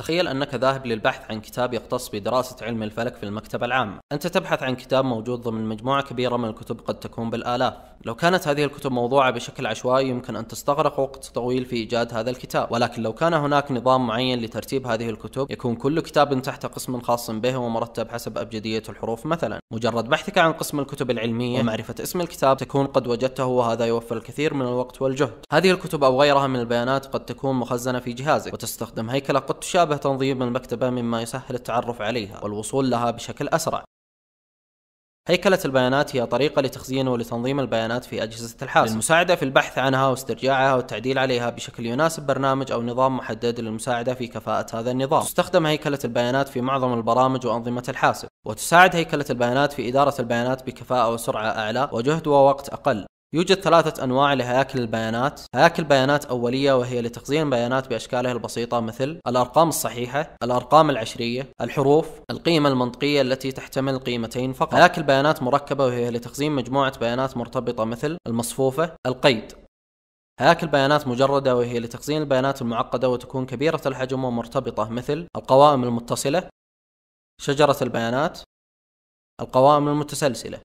تخيل أنك ذاهب للبحث عن كتاب يختص بدراسة علم الفلك في المكتبة العامة أنت تبحث عن كتاب موجود ضمن مجموعة كبيرة من الكتب قد تكون بالآلاف لو كانت هذه الكتب موضوعة بشكل عشوائي يمكن أن تستغرق وقت طويل في إيجاد هذا الكتاب ولكن لو كان هناك نظام معين لترتيب هذه الكتب يكون كل كتاب تحت قسم خاص به ومرتب حسب أبجدية الحروف مثلا مجرد بحثك عن قسم الكتب العلمية ومعرفة اسم الكتاب تكون قد وجدته وهذا يوفر الكثير من الوقت والجهد هذه الكتب أو غيرها من البيانات قد تكون مخزنة في جهازك وتستخدم هيكلة قد تشابه شابه تنظيم المكتبة مما يسهل التعرف عليها والوصول لها بشكل أسرع هيكلة البيانات هي طريقة لتخزين ولتنظيم البيانات في أجهزة الحاسب للمساعدة في البحث عنها واسترجاعها والتعديل عليها بشكل يناسب برنامج أو نظام محدد للمساعدة في كفاءة هذا النظام تستخدم هيكلة البيانات في معظم البرامج وأنظمة الحاسب وتساعد هيكلة البيانات في إدارة البيانات بكفاءة وسرعة أعلى وجهد ووقت أقل يوجد ثلاثة أنواع لهياكل البيانات، هياكل بيانات أولية وهي لتخزين بيانات بأشكالها البسيطة مثل الأرقام الصحيحة، الأرقام العشرية، الحروف، القيمة المنطقية التي تحتمل قيمتين فقط. هياكل بيانات مركبة وهي لتخزين مجموعة بيانات مرتبطة مثل المصفوفة، القيد. هياكل بيانات مجردة وهي لتخزين البيانات المعقدة وتكون كبيرة الحجم ومرتبطة مثل القوائم المتصلة، شجرة البيانات، القوائم المتسلسلة.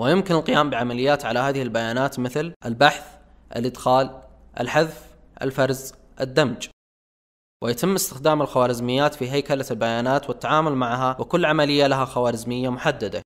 ويمكن القيام بعمليات على هذه البيانات مثل البحث، الإدخال، الحذف، الفرز، الدمج. ويتم استخدام الخوارزميات في هيكلة البيانات والتعامل معها وكل عملية لها خوارزمية محددة